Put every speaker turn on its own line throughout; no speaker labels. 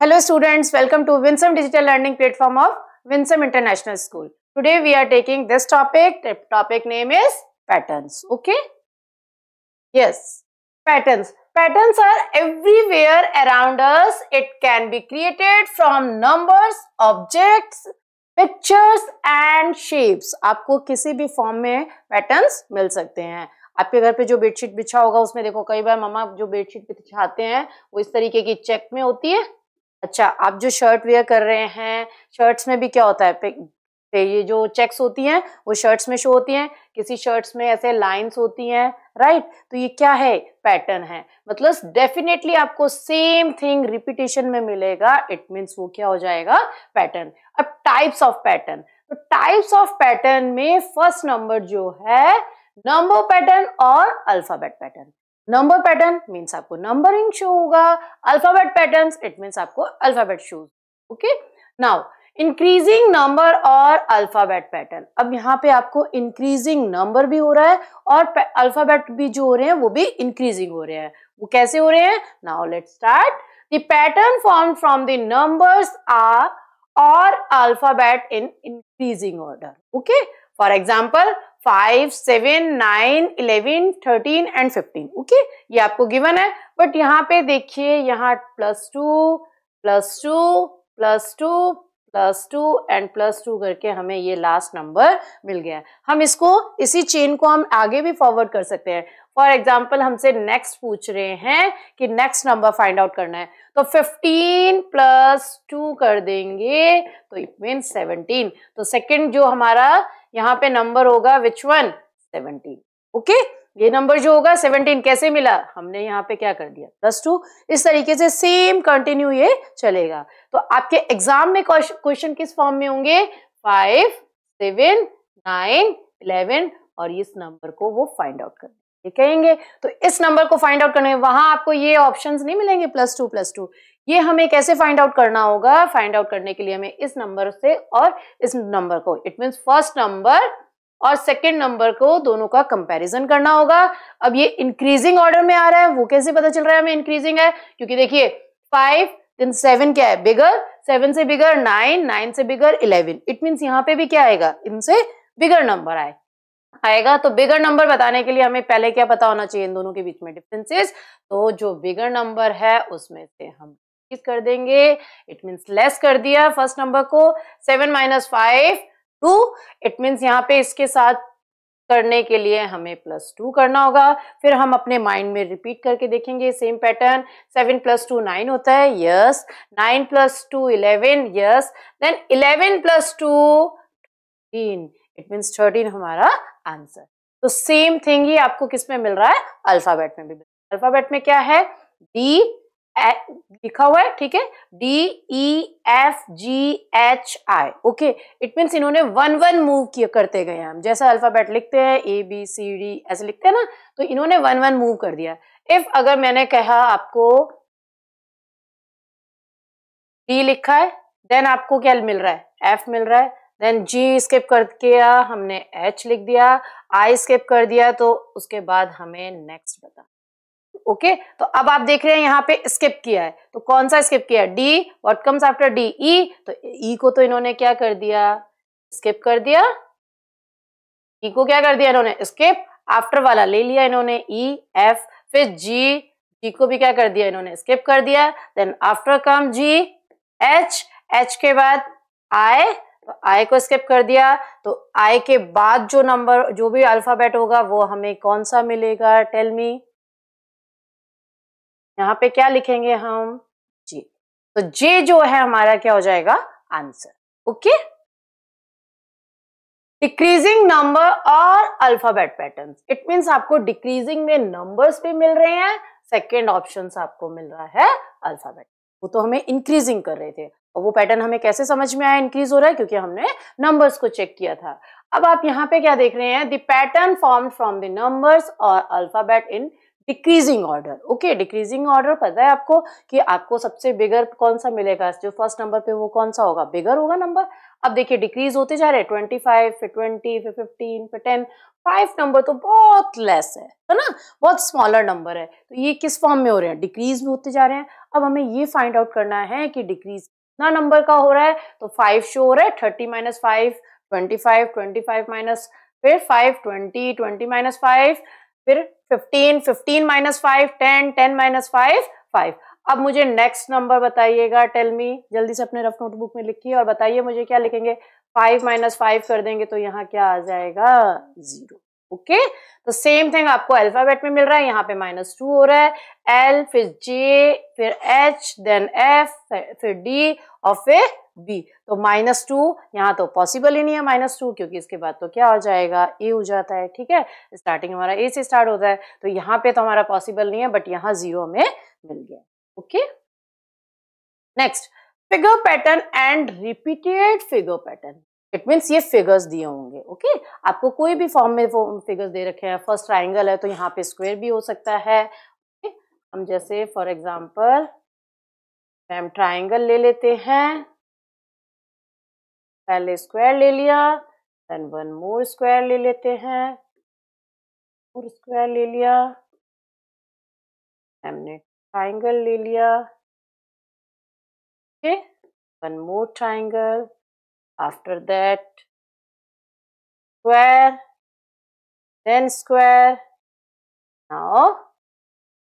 Hello students, welcome to Winsome Digital Learning Platform of Winsome International School. Today we are taking this topic. The topic name is patterns. Okay? Yes, patterns. Patterns are everywhere around us. It can be created from numbers, objects, pictures and shapes आपको किसी भी form में patterns मिल सकते हैं आपके घर पे जो बेडशीट बिछा होगा उसमें देखो कई बार मम्मा जो बेडशीट बिछाते हैं वो इस तरीके की चेक में होती है अच्छा आप जो शर्ट वेयर कर रहे हैं शर्ट्स में भी क्या होता है पे, पे ये जो चेक्स होती हैं वो शर्ट्स में शो होती हैं किसी शर्ट्स में ऐसे लाइंस होती हैं राइट तो ये क्या है पैटर्न है मतलब डेफिनेटली आपको सेम थिंग रिपीटेशन में मिलेगा इट मीन्स वो क्या हो जाएगा पैटर्न अब टाइप्स ऑफ पैटर्न तो टाइप्स ऑफ पैटर्न में फर्स्ट नंबर जो है नंबर पैटर्न और alphabet pattern number pattern means आपको नंबरिंग शो होगा अल्फाबेट पैटर्न इट मीन्स आपको alphabet shows okay now increasing number और अल्फाबेट पैटर्न अब यहाँ पे आपको इंक्रीजिंग नंबर भी हो रहा है और अल्फाबेट भी जो हो रहे हैं वो भी इंक्रीजिंग हो रहे हैं वो कैसे हो रहे हैं now let start the pattern form from the numbers are और alphabet in increasing order okay for example five seven nine eleven thirteen and fifteen okay ये आपको गिवन है बट यहाँ पे देखिए यहाँ plus two plus two plus two plus two and plus two करके हमें ये लास्ट नंबर मिल गया हम इसको इसी चेन को हम आगे भी फॉरवर्ड कर सकते हैं फॉर एग्जाम्पल हमसे नेक्स्ट पूछ रहे हैं कि नेक्स्ट नंबर फाइंड आउट करना है तो 15 प्लस टू कर देंगे तो इट मीन 17 तो सेकंड जो हमारा यहाँ पे नंबर होगा विच वन सेवनटीन ओके ये नंबर जो होगा सेवनटीन कैसे मिला हमने यहाँ पे क्या कर दिया प्लस टू इस तरीके से सेम कंटिन्यू ये चलेगा तो आपके एग्जाम में क्वेश्चन किस फॉर्म में होंगे फाइव सेवन नाइन इलेवन और इस नंबर को वो फाइंड आउट कर ये कहेंगे तो इस नंबर को फाइंड आउट करने वहां आपको ये ऑप्शंस नहीं मिलेंगे प्लस टू प्लस टू ये हमें कैसे फाइंड आउट करना होगा फाइंड आउट करने के लिए हमें इस नंबर से और इस नंबर को इट मीन फर्स्ट नंबर और सेकंड नंबर को दोनों का कंपैरिजन करना होगा अब ये इंक्रीजिंग ऑर्डर में आ रहा है वो कैसे पता चल रहा है हमें इंक्रीजिंग है क्योंकि देखिए फाइव देन सेवन क्या है बिगर सेवन से बिगर नाइन नाइन से बिगर इलेवन इट मीन्स यहाँ पे भी क्या आएगा इनसे बिगर नंबर आए आएगा तो बिगर नंबर बताने के लिए हमें पहले क्या पता होना चाहिए इन दोनों के बीच में डिफरेंसेस तो जो बिगर नंबर है उसमें से हम किस कर देंगे इट मीन्स लेस कर दिया फर्स्ट नंबर को seven minus five two it means यहाँ पे इसके साथ करने के लिए हमें प्लस टू करना होगा फिर हम अपने माइंड में रिपीट करके देखेंगे same pattern seven plus two nine होता है yes nine plus two eleven yes then eleven plus two thirteen it means thirteen हमारा आंसर तो सेम थिंग ही आपको किस में मिल रहा है अल्फाबेट में भी अल्फाबेट में क्या है डी लिखा हुआ है ठीक है D E F G H I okay it means इन्होंने वन वन मूव किया करते गए हम जैसा अल्फाबेट लिखते हैं ए बी सी डी ऐसे लिखते हैं ना तो इन्होंने वन वन मूव कर दिया इफ अगर मैंने कहा आपको डी लिखा है देन आपको क्या मिल रहा है एफ मिल रहा है देन जी स्किप कर दिया हमने एच लिख दिया आई स्किप कर दिया तो उसके बाद हमें नेक्स्ट बता ओके okay? तो अब आप देख रहे हैं यहाँ पे स्किप किया है तो कौन सा स्किप किया D what comes after D E तो ई e को तो इन्होंने क्या कर दिया स्किप कर दिया ई e को क्या कर दिया इन्होंने स्किप आफ्टर वाला ले लिया इन्होंने ई e, एफ फिर जी जी को भी क्या कर दिया इन्होंने स्किप कर दिया then after come G H H के बाद आई तो आई को स्किप कर दिया तो आई के बाद जो नंबर जो भी अल्फ़ाबेट होगा वो हमें कौन सा मिलेगा टेल मी यहाँ पे क्या लिखेंगे हम जी तो जे जो है हमारा क्या हो जाएगा आंसर ओके डिक्रीजिंग नंबर और अल्फाबेट पैटर्न इट मीन्स आपको डिक्रीजिंग में नंबर्स भी मिल रहे हैं सेकेंड ऑप्शन आपको मिल रहा है अल्फाबेट वो तो हमें इंक्रीजिंग कर रहे थे और वो पैटर्न हमें कैसे समझ में आया इंक्रीज हो रहा है क्योंकि हमने नंबर्स को चेक किया था अब आप यहाँ पे क्या देख रहे हैं the pattern form from the numbers और alphabet in decreasing order okay decreasing order पता है आपको कि आपको सबसे बिगर कौन सा मिलेगा जो फर्स्ट नंबर पे वो कौन सा होगा बिगर होगा नंबर अब देखिए डिक्रीज होते जा रहे हैं ट्वेंटी फाइव फिर ट्वेंटी फिर फिफ्टीन फिर टेन फाइव नंबर तो बहुत लेस है है ना बहुत स्मॉलर नंबर है तो ये किस फॉर्म में हो रहे हैं डिक्रीज में होते जा रहे हैं अब हमें ये फाइंड आउट करना है कि डिक्रीज कितना नंबर का हो रहा है तो फाइव शो हो रहा है thirty minus five twenty five twenty five minus फिर five twenty twenty minus five फिर fifteen fifteen minus five ten ten minus five five अब मुझे नेक्स्ट नंबर बताइएगा टेल मी जल्दी से अपने रफ नोटबुक में लिखिए और बताइए मुझे क्या लिखेंगे फाइव माइनस फाइव कर देंगे तो यहाँ क्या आ जाएगा जीरो ओके तो सेम थिंग आपको अल्फाबेट में मिल रहा है यहाँ पे माइनस टू हो रहा है एल फिर जे फिर एच देन एफ फिर डी और फिर बी तो माइनस टू यहाँ तो पॉसिबल ही नहीं है माइनस टू क्योंकि इसके बाद तो क्या हो जाएगा ए हो जाता है ठीक है स्टार्टिंग हमारा ए से स्टार्ट होता है तो यहाँ पे तो हमारा पॉसिबल नहीं है बट यहाँ जीरो में मिल गया okay next figure pattern and repeated figure pattern it means ये फिगर्स दिए होंगे ओके okay? आपको कोई भी फॉर्म में फिगर्स दे रखे हैं फर्स्ट ट्राइंगल है तो यहाँ पे स्क्वायर भी हो सकता है okay? हम जैसे फॉर एग्जाम्पल मैम ट्राइंगल ले लेते हैं पहले स्क्वायर ले लिया देन वन मोर स्क्वायर ले लेते हैं मोर स्क्वायर ले लिया हमने ट्राइंगल ले लिया okay one more triangle after that square then square now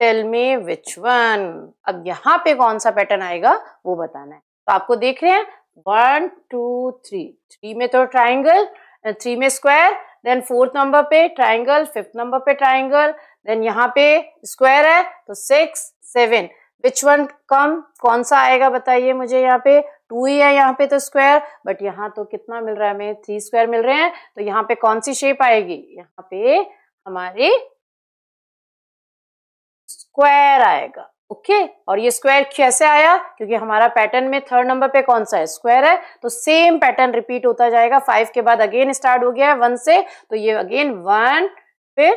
tell me which one अब यहाँ पे कौन सा पैटर्न आएगा वो बताना है तो आपको देख रहे हैं वन टू थ्री थ्री में तो ट्राइंगल थ्री में स्क्वायर देन फोर्थ नंबर पे ट्राइंगल फिफ्थ नंबर पे ट्राइंगल देन यहाँ पे स्क्वायर है तो six seven which one come कौन सा आएगा बताइए मुझे यहाँ पे टू ही है यहाँ पे तो स्क्वायर बट यहाँ तो कितना मिल रहा है हमें थ्री स्क्वायर मिल रहे हैं तो यहाँ पे कौन सी शेप आएगी यहाँ पे हमारे स्क्वायर आएगा ओके okay? और ये स्क्वायर कैसे आया क्योंकि हमारा पैटर्न में थर्ड नंबर पे कौन सा है स्क्वायर है तो सेम पैटर्न रिपीट होता जाएगा फाइव के बाद अगेन स्टार्ट हो गया है वन से तो ये अगेन वन फिर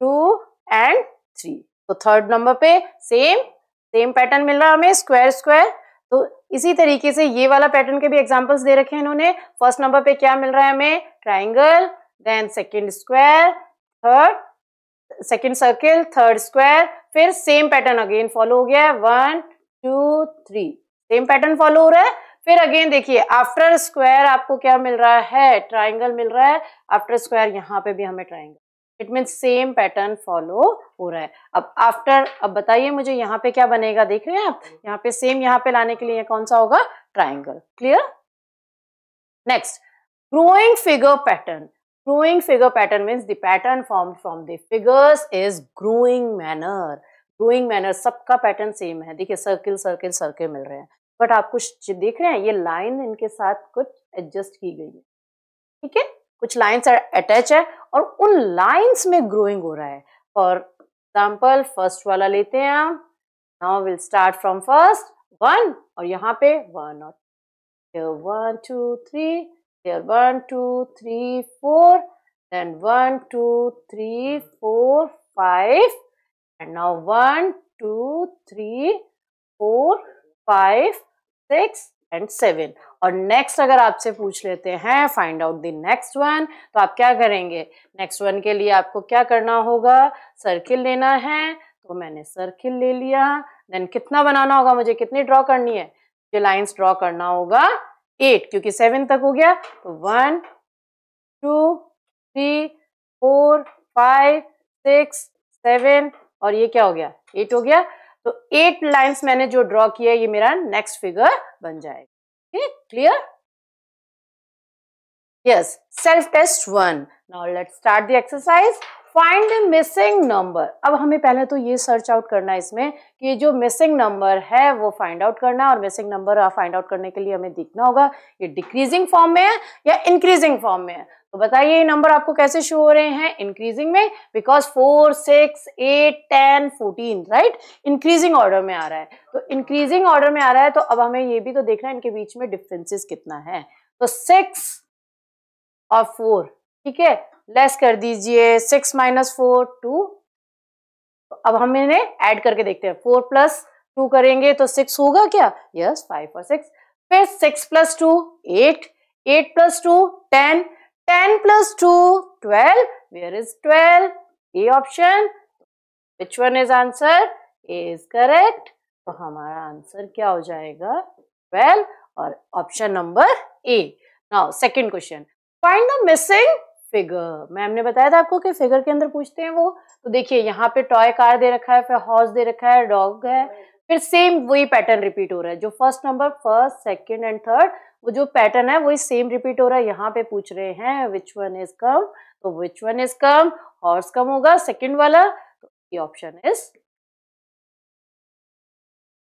टू एंड थ्री तो थर्ड नंबर पे सेम सेम पैटर्न मिल रहा है हमें स्क्वायर स्क्वायर तो इसी तरीके से ये वाला पैटर्न के भी एग्जाम्पल्स दे रखे हैं इन्होंने फर्स्ट नंबर पे क्या मिल रहा है हमें triangle then second square third second circle third square फिर सेम पैटर्न अगेन फॉलो हो गया है one two three same pattern follow हो रहा है फिर अगेन देखिए आफ्टर स्क्वायर आपको क्या मिल रहा है ट्राइंगल मिल रहा है आफ्टर स्क्वायर यहाँ पे भी हमें triangle it mean same pattern follow हो रहा है अब आफ्टर अब बताइए मुझे यहाँ पे क्या बनेगा देख रहे हैं आप यहाँ पे सेम यहाँ पे लाने के लिए कौन सा होगा triangle clear next growing figure pattern growing figure pattern means pattern form from from the figures is growing manner growing सबका पैटर्न सेम है देखिए सर्किल सर्किल सर्किल मिल रहे हैं बट आप कुछ देख रहे हैं ये लाइन इनके साथ कुछ एडजस्ट की गई है ठीक है कुछ लाइन्स अटैच है और उन लाइन्स में ग्रोइंग हो रहा है फॉर एग्जाम्पल फर्स्ट वाला लेते हैं हम now will start from first one और यहाँ पे वन और here one two three here one two three four then one two three four five and now one two three four five six and seven और next अगर आपसे पूछ लेते हैं find out the next one तो आप क्या करेंगे नेक्स्ट वन के लिए आपको क्या करना होगा सर्किल लेना है तो मैंने सर्किल ले लिया देन कितना बनाना होगा मुझे कितनी ड्रॉ करनी है मुझे लाइन्स ड्रॉ करना होगा एट क्योंकि सेवन तक हो गया तो one two three four five six seven और ये क्या हो गया एट हो गया तो एट लाइंस मैंने जो ड्रॉ किया ये मेरा नेक्स्ट फिगर बन जाएगा ठीक clear yes self test one now let start the exercise find the missing number अब हमें पहले तो ये सर्च आउट करना है इसमें कि जो मिसिंग नंबर है वो फाइंड आउट करना है और मिसिंग नंबर फाइंड आउट करने के लिए हमें देखना होगा ये डिक्रीजिंग फॉर्म में है या इंक्रीजिंग फॉर्म में है तो बताइए ये नंबर आपको कैसे शो हो रहे हैं इंक्रीजिंग में because four six eight ten fourteen right increasing order में आ रहा है तो इंक्रीजिंग ऑर्डर में आ रहा है तो अब हमें ये भी तो देखना है इनके बीच में डिफरेंसेस कितना है तो सिक्स और फोर ठीक है लेस कर दीजिए सिक्स माइनस फोर टू अब हम इन्हें एड करके देखते हैं फोर प्लस टू करेंगे तो सिक्स होगा क्या यस फाइव और सिक्स फिर six plus two eight eight plus two ten ten plus two twelve Where is 12? A option. Which one is answer? A is correct. तो हमारा आंसर क्या हो जाएगा ट्वेल्व और ऑप्शन नंबर ए ना second question find the missing figure ma'am ने बताया था आपको कि फिगर के अंदर पूछते हैं वो तो देखिए यहाँ पे टॉय कार दे रखा है फिर हॉर्स दे रखा है डॉग है फिर सेम वही पैटर्न रिपीट हो रहा है जो first number first second and third वो जो पैटर्न है वही सेम रिपीट हो रहा है यहाँ पे पूछ रहे हैं विच वन इज कम तो which one is come horse come होगा सेकेंड वाला तो ये option is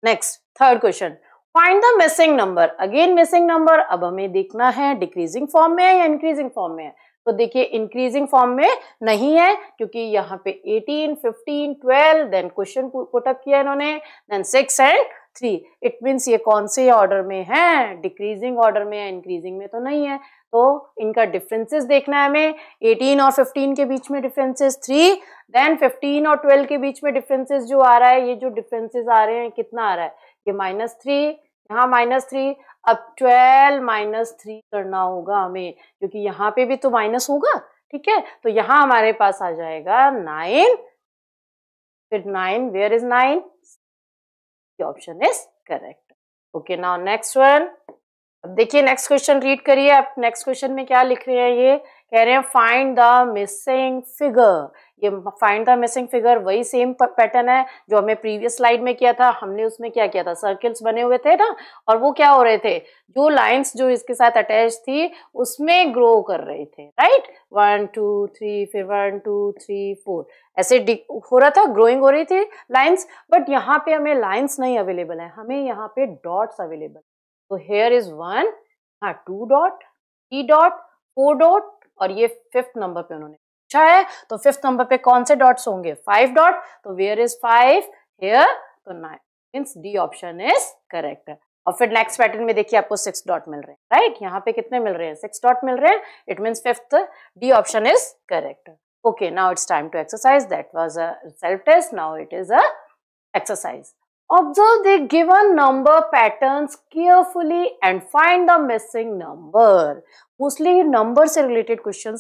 next third question find the missing number again missing number अब हमें देखना है डिक्रीजिंग फॉर्म में है या इंक्रीजिंग फॉर्म में है तो देखिए इंक्रीजिंग फॉर्म में नहीं है क्योंकि यहाँ पे 18, 15, 12 देन क्वेश्चन पुटअप किया इन्होंने then six and three it means ये कौन से ऑर्डर में है डिक्रीजिंग ऑर्डर में है इंक्रीजिंग में तो नहीं है तो इनका डिफरेंसेस देखना है हमें 18 और 15 के बीच में डिफरेंसेस थ्री देन 15 और 12 के बीच में डिफरेंसेस जो आ रहा है ये जो डिफरेंसेस आ रहे हैं कितना आ रहा है ये माइनस थ्री यहाँ माइनस थ्री अब 12 माइनस थ्री करना होगा हमें क्योंकि यहाँ पे भी तो माइनस होगा ठीक है तो यहाँ हमारे पास आ जाएगा नाइन फिर nine where is nine option is correct okay now next one अब देखिए नेक्स्ट क्वेश्चन रीड करिए आप नेक्स्ट क्वेश्चन में क्या लिख रहे हैं ये कह रहे हैं फाइंड द मिसिंग फिगर ये फाइंड द मिसिंग फिगर वही सेम पैटर्न है जो हमें प्रीवियस स्लाइड में किया था हमने उसमें क्या किया था सर्कल्स बने हुए थे ना और वो क्या हो रहे थे जो लाइंस जो इसके साथ अटैच थी उसमें ग्रो कर रहे थे राइट वन टू थ्री फिर वन टू थ्री फोर ऐसे हो रहा था ग्रोइंग हो रही थी लाइन्स बट यहाँ पे हमें लाइन्स नहीं अवेलेबल है हमें यहाँ पे डॉट्स अवेलेबल तो हेयर इज वन हाँ two dot three dot four dot और ये फिफ्थ नंबर पे उन्होंने पूछा है तो फिफ्थ नंबर पे कौन से डॉट्स होंगे फाइव डॉट तो वेयर इज फाइव हेयर तो nine means D option is correct और फिर नेक्स्ट पैटर्न में देखिए आपको सिक्स डॉट मिल रहे हैं राइट right? यहाँ पे कितने मिल रहे हैं सिक्स डॉट मिल रहे हैं it means fifth D option is correct okay now it's time to exercise that was a self test now it is a exercise observe the given number patterns carefully and find the missing number mostly number से related question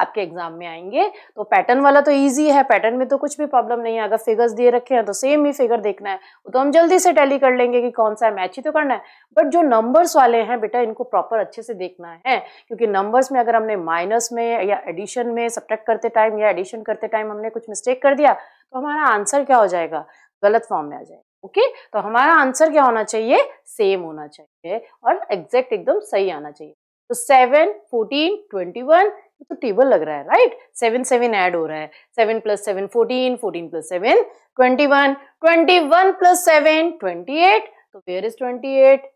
आपके exam में आएंगे तो pattern वाला तो easy है pattern में तो कुछ भी प्रॉब्लम नहीं है अगर फिगर्स दिए रखे हैं तो सेम ही फिगर देखना है तो हम जल्दी से टैली कर लेंगे कि कौन सा है मैच ही तो करना है बट जो नंबर्स वाले हैं बेटा इनको प्रॉपर अच्छे से देखना है क्योंकि नंबर्स में अगर हमने माइनस में या एडिशन में सब्टेक्ट करते टाइम या एडिशन करते टाइम हमने कुछ मिस्टेक कर दिया तो हमारा आंसर क्या हो जाएगा गलत फॉर्म में आ जाएगा ओके okay? तो हमारा आंसर क्या होना चाहिए सेम होना चाहिए और एग्जैक्ट एकदम सही आना चाहिए तो सेवन फोर्टीन ट्वेंटी वन तो टेबल लग रहा है राइट सेवन सेवन ऐड हो रहा है seven plus seven fourteen fourteen plus seven twenty one twenty one plus seven twenty eight तो where is twenty eight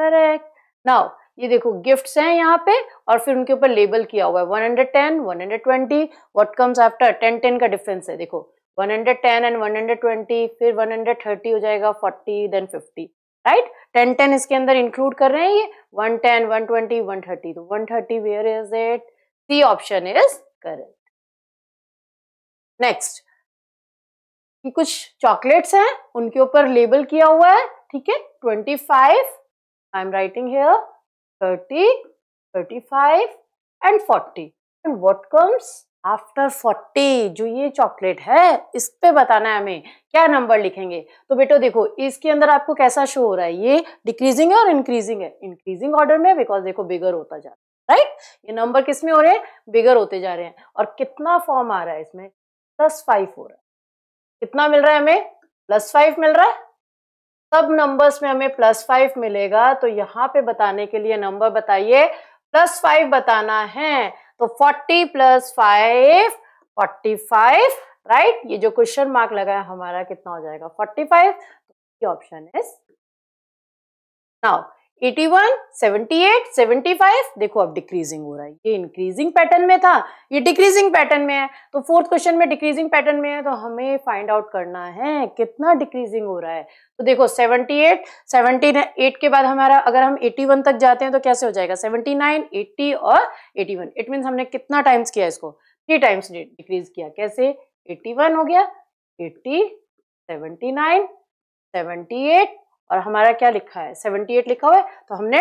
correct now ये देखो गिफ्ट्स हैं यहाँ पे और फिर उनके ऊपर लेबल किया हुआ है one one hundred ten hundred twenty what comes after ten ten का डिफरेंस है देखो one hundred ten and one hundred twenty फिर वन हंड्रेड थर्टी हो जाएगा forty then fifty right ten ten इसके अंदर इंक्लूड कर रहे हैं ये one ten one twenty one thirty तो one thirty where is it C option is correct next ये कुछ चॉकलेट्स हैं उनके ऊपर लेबल किया हुआ है ठीक है twenty five I am writing here thirty thirty five and forty and what comes after forty जो ये चॉकलेट है इस पे बताना है हमें क्या नंबर लिखेंगे तो बेटो देखो इसके अंदर आपको कैसा शो हो रहा है ये डिक्रीजिंग है और इंक्रीजिंग है इंक्रीजिंग ऑर्डर में बिकॉज देखो बिगर होता जा रहा है राइट ये नंबर किस में हो रहे हैं बिगर होते जा रहे हैं और कितना फॉर्म आ रहा है इसमें प्लस फाइव हो रहा है कितना मिल रहा है हमें प्लस फाइव मिल रहा है सब नंबर्स में हमें प्लस फाइव मिलेगा तो यहाँ पे बताने के लिए नंबर बताइए प्लस फाइव बताना है तो forty plus five forty five right ये जो क्वेश्चन मार्क लगा है हमारा कितना हो जाएगा forty five option is now 81, देखो अब डिक्रीजिंग हो रहा है ये इंक्रीजिंग पैटर्न में था ये डिक्रीजिंग पैटर्न में है तो फोर्थ क्वेश्चन में डिक्रीजिंग पैटर्न में है तो हमें फाइंड आउट करना है कितना डिक्रीजिंग हो रहा है तो देखो 78, 78 के बाद हमारा अगर हम 81 तक जाते हैं तो कैसे हो जाएगा 79, 80 और 81 इट मीन्स हमने कितना टाइम्स किया इसको थ्री टाइम्स डिक्रीज किया कैसे वन हो गया नाइन सेवनटी एट और हमारा क्या लिखा है 78 लिखा हुआ है तो हमने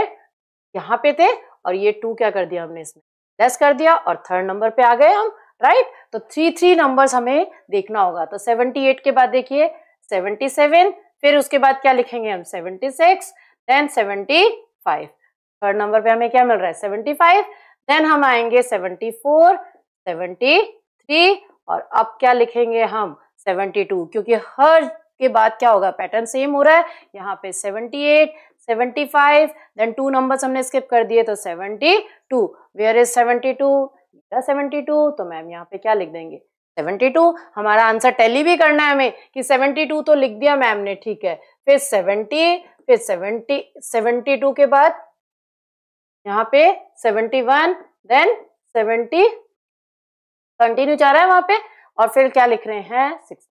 यहाँ पे थे और ये टू क्या कर दिया हमने इसमें लेस कर दिया और थर्ड नंबर पे आ गए हम राइट तो थ्री थ्री नंबर्स हमें देखना होगा तो 78 के बाद देखिए 77 फिर उसके बाद क्या लिखेंगे हम 76 देन 75 थर्ड नंबर पे हमें क्या मिल रहा है 75 देन हम आएंगे 74 73 और अब क्या लिखेंगे हम 72 क्योंकि हर के बाद क्या होगा पैटर्न सेम हो रहा है यहाँ पे 78, 75, देन टू नंबर्स हमने स्किप कर दिए तो 72, two where is seventy two seventy two तो मैम यहाँ पे क्या लिख देंगे 72 हमारा आंसर टैली भी करना है हमें कि 72 तो लिख दिया मैम ने ठीक है फिर 70 फिर 70 72 के बाद यहाँ पे 71 देन 70 कंटिन्यू जा रहा है वहां पे और फिर क्या लिख रहे हैं सिक्स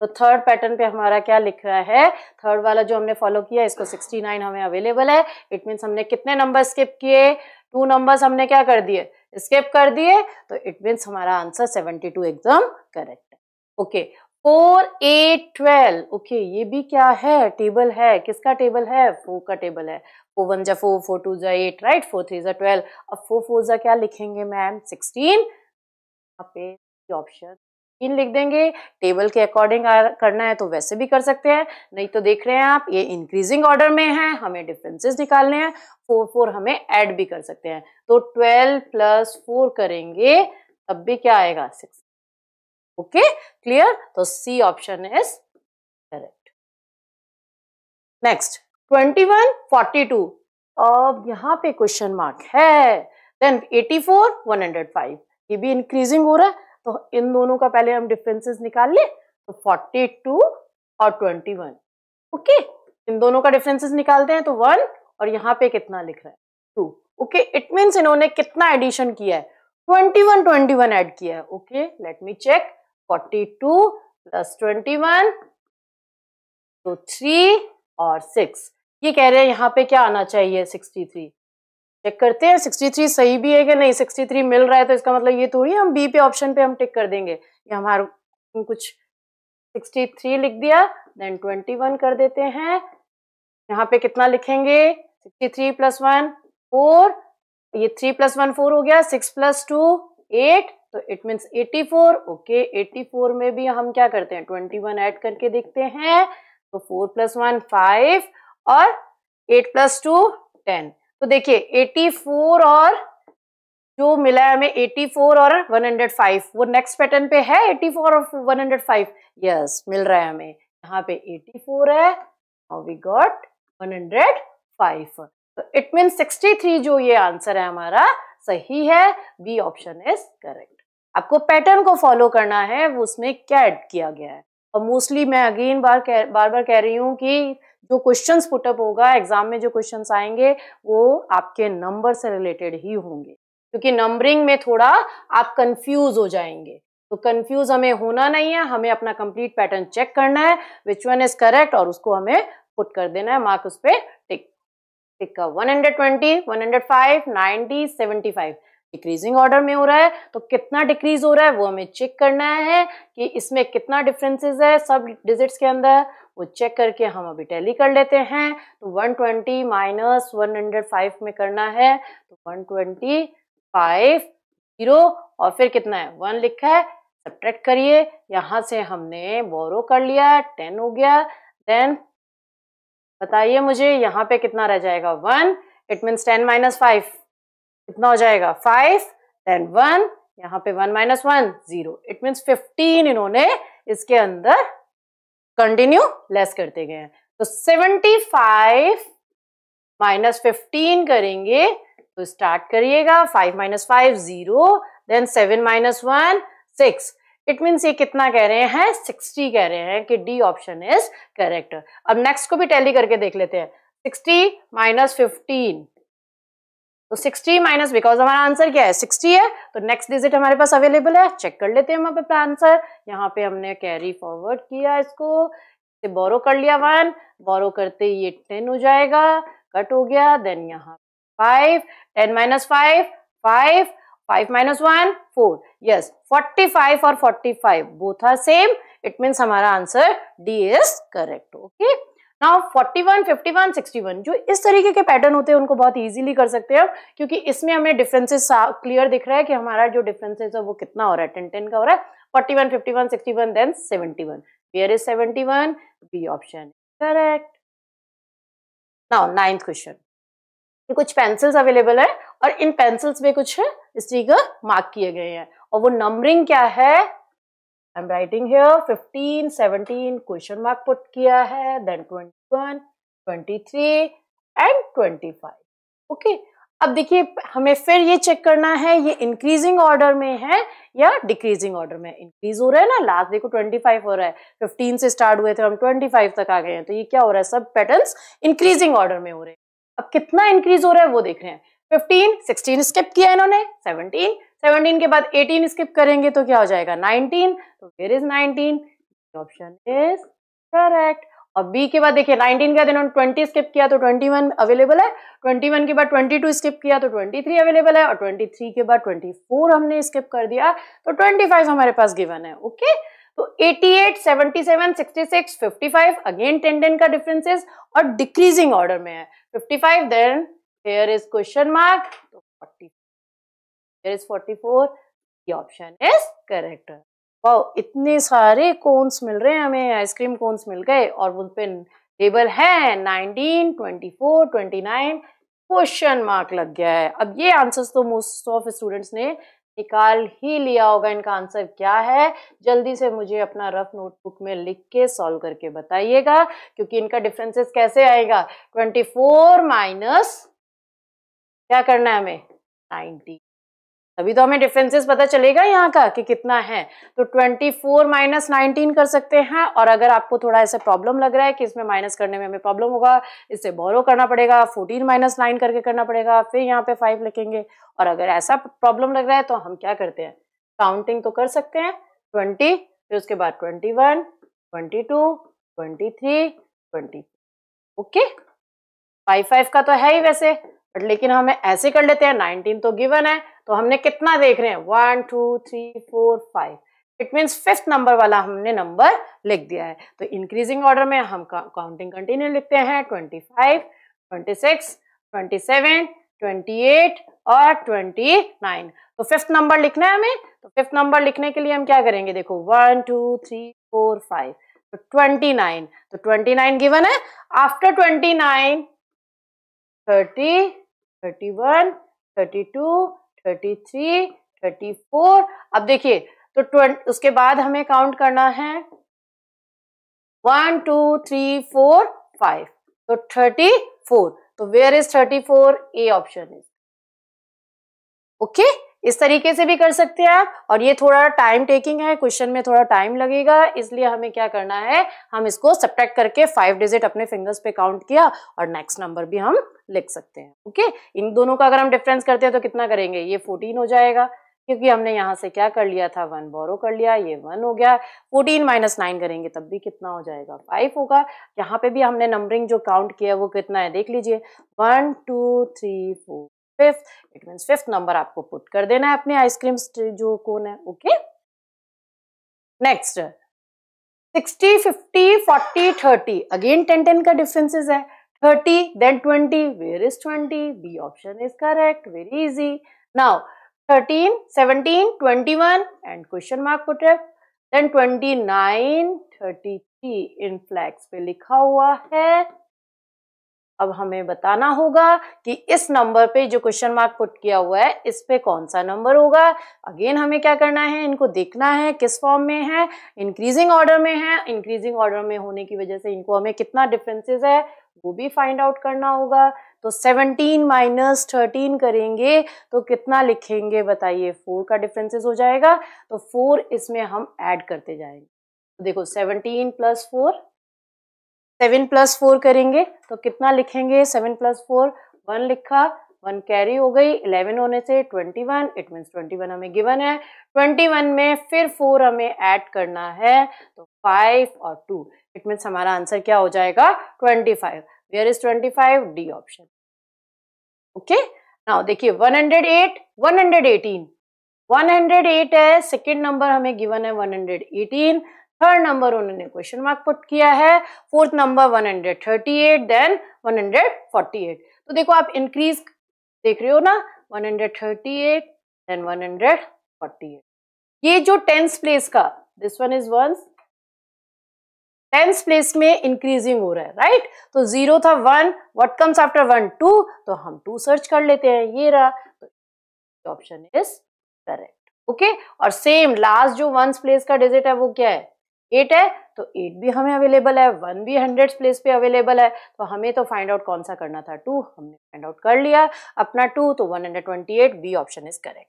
तो थर्ड पैटर्न पे हमारा क्या लिख रहा है थर्ड वाला जो हमने फॉलो किया इसको 69 हमें अवेलेबल है इट मीन्स हमने कितने नंबर स्किप किए टू नंबर्स हमने क्या कर दिए स्किप कर दिए तो इट मीन्स हमारा आंसर 72 एकदम करेक्ट है okay four eight twelve okay ये भी क्या है टेबल है किसका टेबल है फोर का टेबल है फोर वन जा फोर फोर टू जा एट राइट फोर थ्री जा ट्वेल्व अब फोर फोर जा क्या लिखेंगे मैम सिक्सटीन यहाँ पे ऑप्शन इन लिख देंगे टेबल के अकॉर्डिंग करना है तो वैसे भी कर सकते हैं नहीं तो देख रहे हैं आप ये इंक्रीजिंग ऑर्डर में है हमें डिफरेंसेस निकालने हैं फोर फोर हमें ऐड भी कर सकते हैं तो ट्वेल्व प्लस फोर करेंगे तब भी क्या आएगा सिक्स ओके क्लियर तो C option is correct next twenty one forty two अब यहाँ पे क्वेश्चन मार्क है then eighty four one hundred five ये भी इंक्रीजिंग हो रहा है तो इन दोनों का पहले हम डिफरेंसेस निकाल लें तो फोर्टी टू और ट्वेंटी वन ओके इन दोनों का डिफरेंसेस निकालते हैं तो वन और यहाँ पे कितना लिख रहा है टू ओके इट मीन्स इन्होंने कितना एडिशन किया है twenty one twenty one add किया है okay let me check forty two plus twenty one तो थ्री और सिक्स ये कह रहे हैं यहाँ पे क्या आना चाहिए सिक्सटी थ्री चेक करते हैं 63 सही भी है कि नहीं 63 मिल रहा है तो इसका मतलब ये थोड़ी हम बी पे ऑप्शन पे हम टिक कर देंगे ये हमारा कुछ 63 लिख दिया देन 21 कर देते हैं यहाँ पे कितना लिखेंगे 63 थ्री प्लस वन फोर ये 3 प्लस वन फोर हो गया 6 प्लस टू एट तो इट मीन्स 84 ओके okay, 84 में भी हम क्या करते हैं ट्वेंटी वन करके देखते हैं तो फोर प्लस वन फाइव और एट प्लस टू तो देखिए 84 और जो मिला है हमें 84 और 105 वो नेक्स्ट पैटर्न पे है 84 और 105 यस मिल रहा है हमें यहाँ पे 84 है और वी गॉट 105 तो इट मीन 63 जो ये आंसर है हमारा सही है बी ऑप्शन इज करेक्ट आपको पैटर्न को फॉलो करना है वो उसमें क्या ऐड किया गया है और मोस्टली मैं अगेन बार कह, बार बार कह रही हूँ कि जो क्वेश्चंस पुटअप होगा एग्जाम में जो क्वेश्चंस आएंगे वो आपके नंबर से रिलेटेड ही होंगे क्योंकि नंबरिंग में थोड़ा आप कंफ्यूज हो जाएंगे तो कंफ्यूज हमें होना नहीं है हमें अपना कंप्लीट पैटर्न चेक करना है विच वन इज करेक्ट और उसको हमें पुट कर देना है मार्क उस पर टिक टिक का five ninety seventy five decreasing order में हो रहा है तो कितना डिक्रीज हो रहा है वो हमें चेक करना है कि इसमें कितना डिफरेंसेस है सब डिजिट्स के अंदर वो चेक करके हम अभी टैली कर लेते हैं तो 120 ट्वेंटी माइनस वन में करना है तो 120 ट्वेंटी जीरो और फिर कितना है वन लिखा है सब्ट्रैक्ट करिए यहाँ से हमने बोरो कर लिया टेन हो गया देन बताइए मुझे यहाँ पे कितना रह जाएगा one it means ten minus five कितना हो जाएगा फाइव देन वन यहाँ पे one minus one zero it mean fifteen इन्होंने इसके अंदर कंटिन्यू लेस करते गए हैं तो सेवेंटी फाइव माइनस फिफ्टीन करेंगे तो स्टार्ट करिएगा five minus five zero then seven minus one six it means ये कितना कह रहे हैं सिक्सटी कह रहे हैं कि डी ऑप्शन इज करेक्ट अब नेक्स्ट को भी टैली करके देख लेते हैं सिक्सटी माइनस फिफ्टीन तो 60 माइनस बिकॉज हमारा आंसर क्या है 60 है तो नेक्स्ट डिजिट हमारे पास अवेलेबल है चेक कर लेते हैं हम पे अपना आंसर यहाँ पे हमने कैरी फॉरवर्ड किया इसको बोरो कर लिया वन बोरो करते ये टेन हो जाएगा कट हो गया देन यहाँ five ten minus five five five minus one four yes forty five और forty five both are same it means हमारा answer D is correct okay now 41, 51, 61 जो इस तरीके के पैटर्न होते हैं उनको बहुत इजीली कर सकते हैं क्योंकि इसमें हमें डिफरेंसेस क्लियर दिख रहा है कि हमारा जो डिफरेंसेस है वो कितना हो रहा है टेन टेन का हो रहा है forty one fifty one sixty one then seventy one where is seventy one B option correct now ninth question कुछ पेंसिल्स अवेलेबल है और इन पेंसिल्स में कुछ स्टिकर मार्क किए गए हैं और वो नंबरिंग क्या है I am writing here fifteen seventeen question mark put किया है then twenty one twenty three and twenty five okay अब देखिए हमें फिर ये चेक करना है ये इंक्रीजिंग ऑर्डर में है या डिक्रीजिंग ऑर्डर में इंक्रीज हो रहा है ना लास्ट देखो 25 हो रहा है 15 से स्टार्ट हुए थे हम 25 तक आ गए हैं तो ये क्या हो रहा है सब पैटर्न्स इंक्रीजिंग ऑर्डर में हो रहे हैं अब कितना इंक्रीज हो रहा है वो देख रहे हैं 15, 16 स्किप किया इन्होंने 17, 17 के बाद 18 स्किप करेंगे तो क्या हो जाएगा 19 तो where is 19 option is correct और बी के बाद देखिए 19 का दिन उन्होंने 20 स्किप किया तो 21 अवेलेबल है 21 के बाद 22 स्किप किया तो 23 अवेलेबल है और 23 के बाद 24 हमने स्किप कर दिया तो 25 हमारे पास गिवन है ओके तो 88, 77, 66, 55 फाइव अगेन टेंडन का डिफरेंसेस और डिक्रीजिंग ऑर्डर में है 55 then here is question mark answer is 44 ये ऑप्शन इज करेक्ट वाओ इतने सारे कोन्स मिल रहे हैं हमें आइसक्रीम कोन्स मिल गए और उन पे टेबल है 19 24 29 क्वेश्चन मार्क लग गया है अब ये आंसर्स तो मोस्ट ऑफ स्टूडेंट्स ने निकाल ही लिया होगा इनका आंसर क्या है जल्दी से मुझे अपना रफ नोटबुक में लिख के सॉल्व करके बताइएगा क्योंकि इनका डिफरेंसेस कैसे आएगा 24 माइनस क्या करना है हमें 19 तभी तो हमें डिफरेंसेस पता चलेगा यहाँ का कि कितना है तो 24 फोर माइनस नाइनटीन कर सकते हैं और अगर आपको थोड़ा ऐसा प्रॉब्लम लग रहा है कि इसमें माइनस करने में हमें प्रॉब्लम होगा इससे बोरो करना पड़ेगा 14 माइनस नाइन करके करना पड़ेगा फिर यहाँ पे फाइव लिखेंगे और अगर ऐसा प्रॉब्लम लग रहा है तो हम क्या करते हैं काउंटिंग तो कर सकते हैं ट्वेंटी फिर उसके बाद twenty one twenty two twenty three twenty okay five five का तो है ही वैसे बट लेकिन हमें ऐसे कर लेते हैं नाइनटीन तो गिवन है तो हमने कितना देख रहे हैं one two three four five it means fifth number वाला हमने नंबर लिख दिया है तो इंक्रीजिंग ऑर्डर में हम काउंटिंग कंटिन्यू लिखते हैं twenty five twenty six twenty seven twenty eight और ट्वेंटी नाइन तो फिफ्थ नंबर लिखना है हमें तो फिफ्थ नंबर लिखने के लिए हम क्या करेंगे देखो one two three four five तो ट्वेंटी नाइन तो ट्वेंटी नाइन गिवन है after twenty nine thirty thirty one thirty two thirty three thirty four अब देखिए तो ट्वेंट उसके बाद हमें काउंट करना है one two three four five तो थर्टी फोर तो where is thirty four A option is okay इस तरीके से भी कर सकते हैं आप और ये थोड़ा टाइम टेकिंग है क्वेश्चन में थोड़ा टाइम लगेगा इसलिए हमें क्या करना है हम इसको सब्ट्रैक्ट करके फाइव डिजिट अपने फिंगर्स पे काउंट किया और नेक्स्ट नंबर भी हम लिख सकते हैं ओके इन दोनों का अगर हम डिफरेंस करते हैं तो कितना करेंगे ये फोर्टीन हो जाएगा क्योंकि हमने यहाँ से क्या कर लिया था वन बोरो कर लिया ये वन हो गया फोर्टीन माइनस नाइन करेंगे तब भी कितना हो जाएगा फाइव होगा यहाँ पे भी हमने नंबरिंग जो काउंट किया वो कितना है देख लीजिए one two three four fifth it mean fifth number आपको पुट कर देना है अपने आइसक्रीम जो कौन है okay next sixty fifty forty thirty again ten ten का डिफरेंसेस है thirty then twenty where is twenty B option is correct very easy now thirteen seventeen twenty one and question mark put है then twenty nine thirty three इन flex पे लिखा हुआ है अब हमें बताना होगा कि इस नंबर पे जो क्वेश्चन मार्क पुट किया हुआ है इस पे कौन सा नंबर होगा अगेन हमें क्या करना है इनको देखना है किस फॉर्म में है इंक्रीजिंग ऑर्डर में है इंक्रीजिंग ऑर्डर में होने की वजह से इनको हमें कितना डिफरेंसेस है वो भी फाइंड आउट करना होगा तो 17 माइनस थर्टीन करेंगे तो कितना लिखेंगे बताइए फोर का डिफरेंसेस हो जाएगा तो फोर इसमें हम ऐड करते जाएंगे देखो seventeen plus four seven plus four करेंगे तो कितना लिखेंगे सेवन प्लस फोर वन लिखा वन कैरी हो गई इलेवन होने से twenty one it means twenty one हमें गिवन है ट्वेंटी वन में फिर फोर हमें ऐड करना है तो फाइव और टू इट मीन्स हमारा आंसर क्या हो जाएगा twenty five where is twenty five D option okay now देखिए one hundred eight one hundred eighteen one hundred eight है सेकेंड नंबर हमें गिवन है one hundred eighteen third number उन्होंने question mark put किया है फोर्थ नंबर 138 देन 148 तो देखो आप इंक्रीज देख रहे हो ना 138 देन 148 ये जो टेंस प्लेस का this one is ones tens place में इंक्रीजिंग हो रहा है राइट right? तो जीरो था one what comes after one two तो हम टू सर्च कर लेते हैं ये रहा तो ऑप्शन इज करेक्ट ओके और सेम लास्ट जो वंस प्लेस का डिजिट है वो क्या है एट है तो एट भी हमें अवेलेबल है वन भी हंड्रेड प्लेस पे अवेलेबल है तो हमें तो फाइंड आउट कौन सा करना था टू हमने फाइंड आउट कर लिया अपना टू तो one hundred twenty eight B option is correct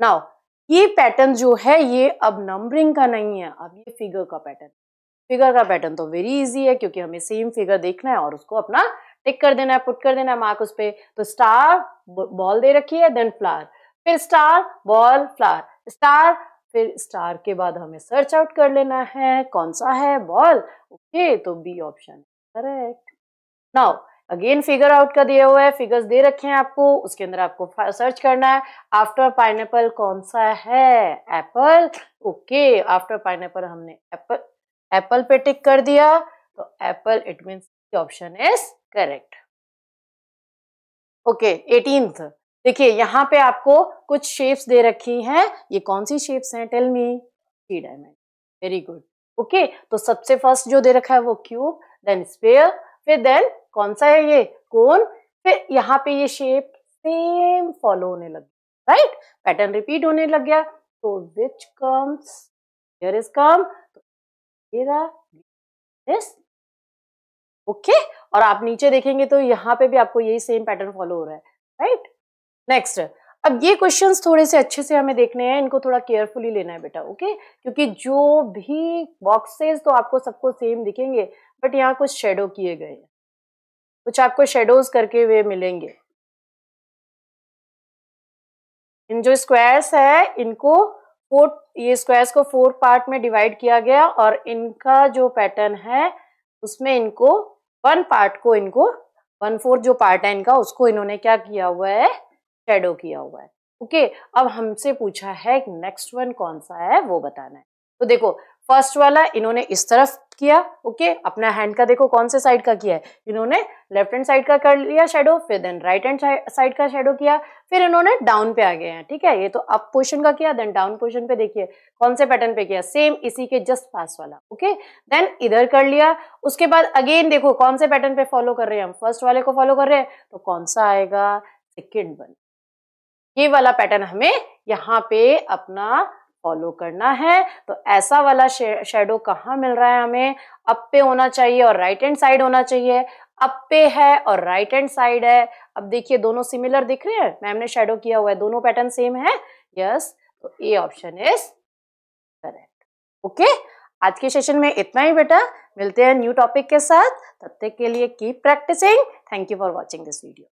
now ये पैटर्न जो है ये अब नंबरिंग का नहीं है अब ये फिगर का पैटर्न फिगर का पैटर्न तो वेरी इजी है क्योंकि हमें सेम फिगर देखना है और उसको अपना टिक कर देना है पुट कर देना है मार्क उस पर तो स्टार बॉल दे रखी है देन फ्लावर फिर स्टार बॉल फ्लावर स्टार फिर स्टार के बाद हमें सर्च आउट कर लेना है कौन सा है बॉल ओके okay, तो B option correct now again figure out का दिया हुआ है फिगर्स दे रखे हैं आपको उसके अंदर आपको सर्च करना है आफ्टर पाइन कौन सा है एप्पल ओके आफ्टर पाइन हमने एप्पल एप्पल पे टिक कर दिया तो apple it mean option is correct okay eighteen देखिए यहाँ पे आपको कुछ शेप्स दे रखी हैं ये कौन सी शेप्स हैं tell me three diamond very good okay तो सबसे फर्स्ट जो दे रखा है वो क्यूब देन स्पेयर फिर देन कौन सा है ये कौन फिर यहाँ पे ये शेप सेम फॉलो होने लग राइट पैटर्न रिपीट होने लग गया तो which comes here is come okay और आप नीचे देखेंगे तो यहाँ पे भी आपको यही सेम पैटर्न फॉलो हो रहा है राइट right? नेक्स्ट अब ये क्वेश्चंस थोड़े से अच्छे से हमें देखने हैं इनको थोड़ा केयरफुली लेना है बेटा ओके क्योंकि जो भी बॉक्सेस तो आपको सबको सेम दिखेंगे बट यहाँ कुछ शेडो किए गए हैं कुछ आपको शेडोज करके हुए मिलेंगे इन जो स्क्वायर्स है इनको फोर ये स्क्वायर्स को फोर पार्ट में डिवाइड किया गया और इनका जो पैटर्न है उसमें इनको वन पार्ट को इनको वन फोर्थ जो पार्ट है इनका उसको इन्होंने क्या किया हुआ है शेडो किया हुआ है ओके okay, अब हमसे पूछा है नेक्स्ट वन कौन सा है वो बताना है तो देखो फर्स्ट वाला इन्होंने इस तरफ किया ओके okay? अपना हैंड का देखो कौन से साइड का किया है इन्होंने लेफ्ट हैंड साइड का कर लिया शेडो फिर देन राइट हैंड साइड का शेडो किया फिर इन्होंने डाउन पे आ गए हैं ठीक है ये तो अप पोर्शन का किया देन डाउन पोर्शन पे देखिए कौन से पैटर्न पे किया सेम इसी के जस्ट पास वाला ओके देन इधर कर लिया उसके बाद अगेन देखो कौन से पैटर्न पे फॉलो कर रहे हैं हम फर्स्ट वाले को फॉलो कर रहे हैं तो कौन सा आएगा सेकेंड वन ये वाला पैटर्न हमें यहाँ पे अपना फॉलो करना है तो ऐसा वाला शेडो कहाँ मिल रहा है हमें अप पे होना चाहिए और राइट हैंड साइड होना चाहिए अप पे है और राइट हैंड साइड है अब देखिए दोनों सिमिलर दिख रहे हैं मैम ने शेडो किया हुआ है दोनों पैटर्न सेम है यस तो A option is correct okay आज के सेशन में इतना ही बेटा मिलते हैं न्यू टॉपिक के साथ तब तक के लिए keep practising thank you for watching this video